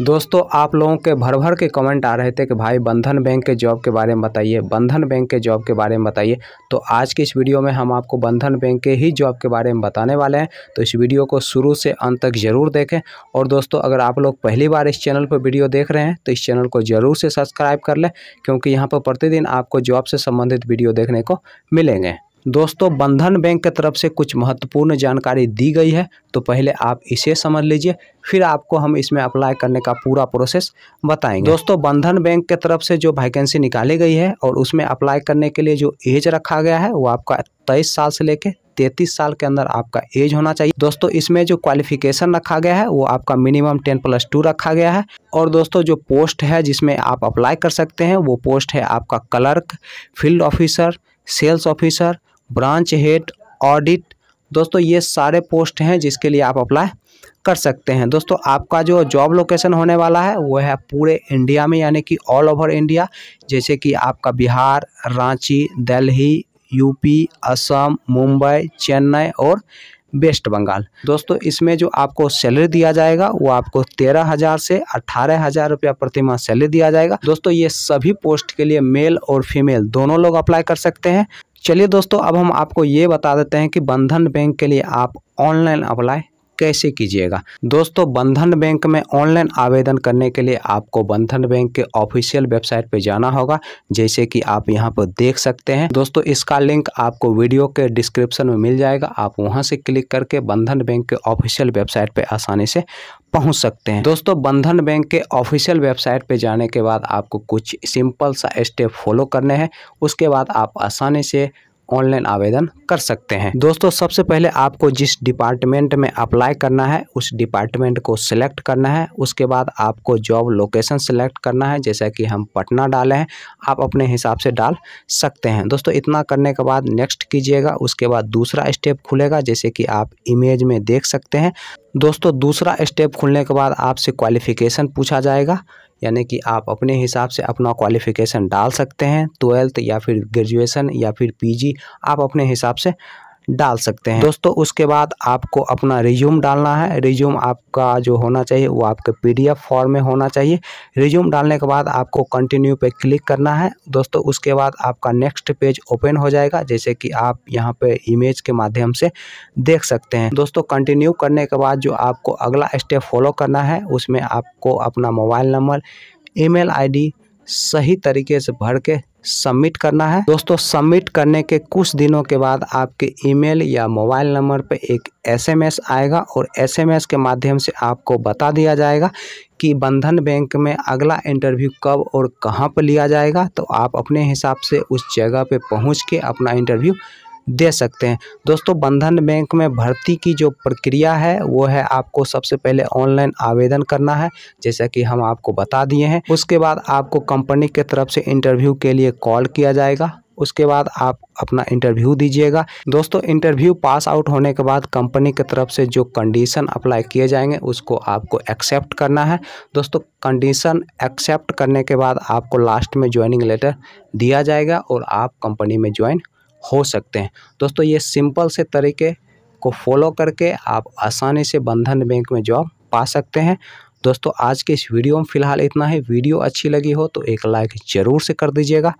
दोस्तों आप लोगों के भर भर के कमेंट आ रहे थे कि भाई बंधन बैंक के जॉब के बारे में बताइए बंधन बैंक के जॉब के बारे में बताइए तो आज की इस वीडियो में हम आपको बंधन बैंक के ही जॉब के बारे में बताने वाले हैं तो इस वीडियो को शुरू से अंत तक ज़रूर देखें और दोस्तों अगर आप लोग पहली बार इस चैनल पर वीडियो देख रहे हैं तो इस चैनल को ज़रूर से सब्सक्राइब कर लें क्योंकि यहाँ पर प्रतिदिन आपको जॉब से संबंधित वीडियो देखने को मिलेंगे दोस्तों बंधन बैंक के तरफ से कुछ महत्वपूर्ण जानकारी दी गई है तो पहले आप इसे समझ लीजिए फिर आपको हम इसमें अप्लाई करने का पूरा प्रोसेस बताएंगे दोस्तों बंधन बैंक के तरफ से जो वैकेंसी निकाली गई है और उसमें अप्लाई करने के लिए जो एज रखा गया है वो आपका तेईस साल से लेकर तैंतीस साल के अंदर आपका एज होना चाहिए दोस्तों इसमें जो क्वालिफिकेशन रखा गया है वो आपका मिनिमम टेन प्लस टू रखा गया है और दोस्तों जो पोस्ट है जिसमें आप अप्लाई कर सकते हैं वो पोस्ट है आपका clerk field officer sales officer branch head audit दोस्तों ये सारे पोस्ट हैं जिसके लिए आप अप्लाई कर सकते हैं दोस्तों आपका जो जॉब लोकेशन होने वाला है वो है पूरे इंडिया में यानी कि ऑल ओवर इंडिया जैसे कि आपका बिहार रांची दिल्ली यूपी असम मुंबई चेन्नई और वेस्ट बंगाल दोस्तों इसमें जो आपको सैलरी दिया जाएगा वो आपको तेरह हज़ार से अट्ठारह हज़ार रुपया प्रतिमाह सैलरी दिया जाएगा दोस्तों ये सभी पोस्ट के लिए मेल और फीमेल दोनों लोग अप्लाई कर सकते हैं चलिए दोस्तों अब हम आपको ये बता देते हैं कि बंधन बैंक के लिए आप ऑनलाइन अप्लाई कैसे कीजिएगा दोस्तों बंधन बैंक में ऑनलाइन आवेदन करने के लिए आपको बंधन बैंक के ऑफिशियल वेबसाइट पर जाना होगा जैसे कि आप यहाँ पर देख सकते हैं दोस्तों इसका लिंक आपको वीडियो के डिस्क्रिप्शन में मिल जाएगा आप वहाँ से क्लिक करके बंधन बैंक के ऑफिशियल वेबसाइट पर आसानी से पहुंच सकते हैं दोस्तों बंधन बैंक के ऑफिशियल वेबसाइट पर जाने के बाद आपको कुछ सिंपल सा स्टेप फॉलो करने हैं उसके बाद आप आसानी से ऑनलाइन आवेदन कर सकते हैं दोस्तों सबसे पहले आपको जिस डिपार्टमेंट में अप्लाई करना है उस डिपार्टमेंट को सिलेक्ट करना है उसके बाद आपको जॉब लोकेशन सिलेक्ट करना है जैसा कि हम पटना डाले हैं आप अपने हिसाब से डाल सकते हैं दोस्तों इतना करने के बाद नेक्स्ट कीजिएगा उसके बाद दूसरा स्टेप खुलेगा जैसे कि आप इमेज में देख सकते हैं दोस्तों दूसरा स्टेप खुलने के बाद आपसे क्वालिफिकेशन पूछा जाएगा यानी कि आप अपने हिसाब से अपना क्वालिफिकेशन डाल सकते हैं ट्वेल्थ या फिर ग्रेजुएसन या फिर पीजी आप अपने हिसाब से डाल सकते हैं दोस्तों उसके बाद आपको अपना रिज्यूम डालना है रिज्यूम आपका जो होना चाहिए वो आपके पीडीएफ फॉर्म में होना चाहिए रिज्यूम डालने के बाद आपको कंटिन्यू पे क्लिक करना है दोस्तों उसके बाद आपका नेक्स्ट पेज ओपन हो जाएगा जैसे कि आप यहाँ पे इमेज के माध्यम से देख सकते हैं दोस्तों कंटिन्यू करने के बाद जो आपको अगला स्टेप फॉलो करना है उसमें आपको अपना मोबाइल नंबर ईमेल आईडी सही तरीके से भर के सबमिट करना है दोस्तों सबमिट करने के कुछ दिनों के बाद आपके ईमेल या मोबाइल नंबर पर एक एसएमएस आएगा और एसएमएस के माध्यम से आपको बता दिया जाएगा कि बंधन बैंक में अगला इंटरव्यू कब और कहां पर लिया जाएगा तो आप अपने हिसाब से उस जगह पे पहुंच के अपना इंटरव्यू दे सकते हैं दोस्तों बंधन बैंक में भर्ती की जो प्रक्रिया है वो है आपको सबसे पहले ऑनलाइन आवेदन करना है जैसा कि हम आपको बता दिए हैं उसके बाद आपको कंपनी के तरफ से इंटरव्यू के लिए कॉल किया जाएगा उसके बाद आप अपना इंटरव्यू दीजिएगा दोस्तों इंटरव्यू पास आउट होने के बाद कंपनी की तरफ से जो कंडीशन अप्लाई किए जाएंगे उसको आपको एक्सेप्ट करना है दोस्तों कंडीशन एक्सेप्ट करने के बाद आपको लास्ट में ज्वाइनिंग लेटर दिया जाएगा और आप कंपनी में ज्वाइन हो सकते हैं दोस्तों ये सिंपल से तरीके को फॉलो करके आप आसानी से बंधन बैंक में जॉब पा सकते हैं दोस्तों आज के इस वीडियो में फ़िलहाल इतना है वीडियो अच्छी लगी हो तो एक लाइक ज़रूर से कर दीजिएगा